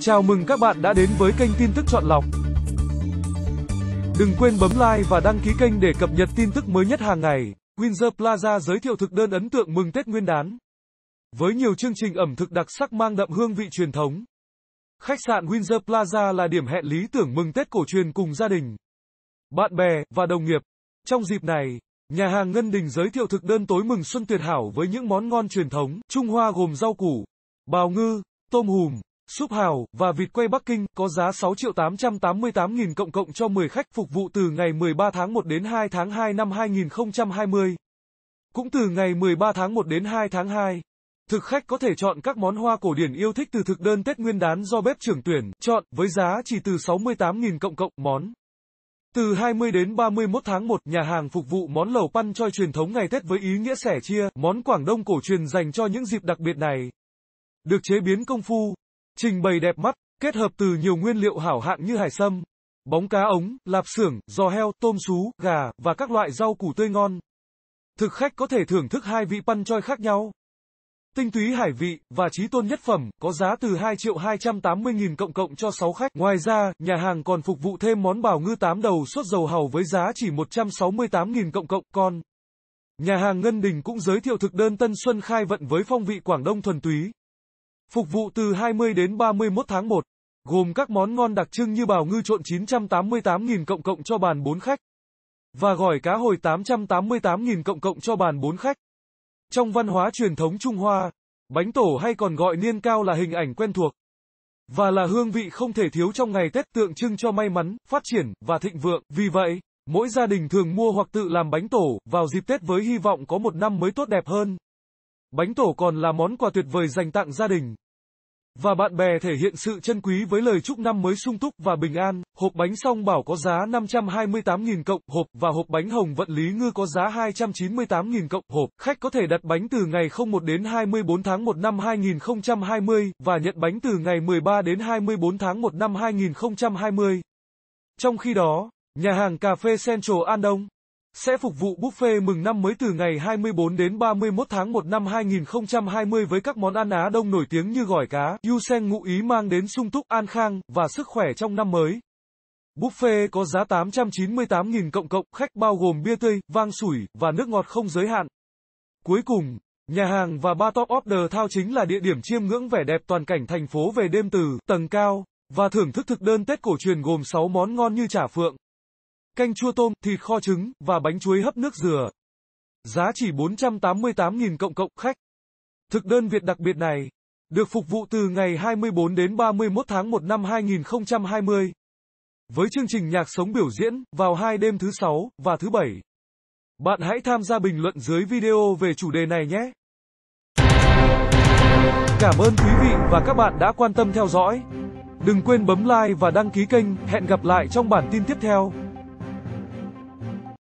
Chào mừng các bạn đã đến với kênh tin tức chọn lọc. Đừng quên bấm like và đăng ký kênh để cập nhật tin tức mới nhất hàng ngày. Windsor Plaza giới thiệu thực đơn ấn tượng mừng Tết Nguyên đán. Với nhiều chương trình ẩm thực đặc sắc mang đậm hương vị truyền thống. Khách sạn Windsor Plaza là điểm hẹn lý tưởng mừng Tết cổ truyền cùng gia đình, bạn bè và đồng nghiệp. Trong dịp này, Nhà hàng Ngân Đình giới thiệu thực đơn tối mừng xuân tuyệt hảo với những món ngon truyền thống Trung Hoa gồm rau củ, bào ngư, tôm hùm, súp hào và vịt quay Bắc Kinh có giá 6 triệu 888 nghìn cộng cộng cho 10 khách phục vụ từ ngày 13 tháng 1 đến 2 tháng 2 năm 2020. Cũng từ ngày 13 tháng 1 đến 2 tháng 2, thực khách có thể chọn các món hoa cổ điển yêu thích từ thực đơn Tết Nguyên đán do bếp trưởng tuyển chọn với giá chỉ từ 68 nghìn cộng cộng món. Từ 20 đến 31 tháng 1, nhà hàng phục vụ món lẩu pan choi truyền thống ngày Tết với ý nghĩa sẻ chia, món Quảng Đông cổ truyền dành cho những dịp đặc biệt này. Được chế biến công phu, trình bày đẹp mắt, kết hợp từ nhiều nguyên liệu hảo hạng như hải sâm, bóng cá ống, lạp xưởng, giò heo, tôm sú, gà và các loại rau củ tươi ngon. Thực khách có thể thưởng thức hai vị pan choi khác nhau. Tinh túy hải vị và trí tôn nhất phẩm có giá từ 2 triệu 280 nghìn cộng cộng cho 6 khách. Ngoài ra, nhà hàng còn phục vụ thêm món bào ngư tám đầu suốt dầu hàu với giá chỉ 168 nghìn cộng cộng con. Nhà hàng Ngân Đình cũng giới thiệu thực đơn Tân Xuân khai vận với phong vị Quảng Đông thuần túy phục vụ từ 20 đến 31 tháng 1, gồm các món ngon đặc trưng như bào ngư trộn 988.000 cộng cộng cho bàn 4 khách và gỏi cá hồi 888.000 cộng cộng cho bàn 4 khách. Trong văn hóa truyền thống Trung Hoa, bánh tổ hay còn gọi niên cao là hình ảnh quen thuộc và là hương vị không thể thiếu trong ngày Tết tượng trưng cho may mắn, phát triển và thịnh vượng. Vì vậy, mỗi gia đình thường mua hoặc tự làm bánh tổ vào dịp Tết với hy vọng có một năm mới tốt đẹp hơn. Bánh tổ còn là món quà tuyệt vời dành tặng gia đình và bạn bè thể hiện sự chân quý với lời chúc năm mới sung túc và bình an. Hộp bánh song bảo có giá 528.000 cộng hộp và hộp bánh hồng vận lý ngư có giá 298.000 cộng hộp. Khách có thể đặt bánh từ ngày 01 đến 24 tháng 1 năm 2020 và nhận bánh từ ngày 13 đến 24 tháng 1 năm 2020. Trong khi đó, nhà hàng cà phê Central An Đông sẽ phục vụ buffet mừng năm mới từ ngày 24 đến 31 tháng 1 năm 2020 với các món ăn Á Đông nổi tiếng như gỏi cá, yu sen ngụ ý mang đến sung túc, an khang và sức khỏe trong năm mới. Buffet có giá 898.000 cộng cộng, khách bao gồm bia tươi, vang sủi và nước ngọt không giới hạn. Cuối cùng, nhà hàng và ba top order thao chính là địa điểm chiêm ngưỡng vẻ đẹp toàn cảnh thành phố về đêm từ tầng cao và thưởng thức thực đơn Tết cổ truyền gồm 6 món ngon như chả phượng canh chua tôm, thịt kho trứng, và bánh chuối hấp nước dừa. Giá chỉ 488.000 cộng cộng khách. Thực đơn Việt đặc biệt này, được phục vụ từ ngày 24 đến 31 tháng 1 năm 2020. Với chương trình nhạc sống biểu diễn, vào hai đêm thứ sáu và thứ bảy. Bạn hãy tham gia bình luận dưới video về chủ đề này nhé. Cảm ơn quý vị và các bạn đã quan tâm theo dõi. Đừng quên bấm like và đăng ký kênh, hẹn gặp lại trong bản tin tiếp theo.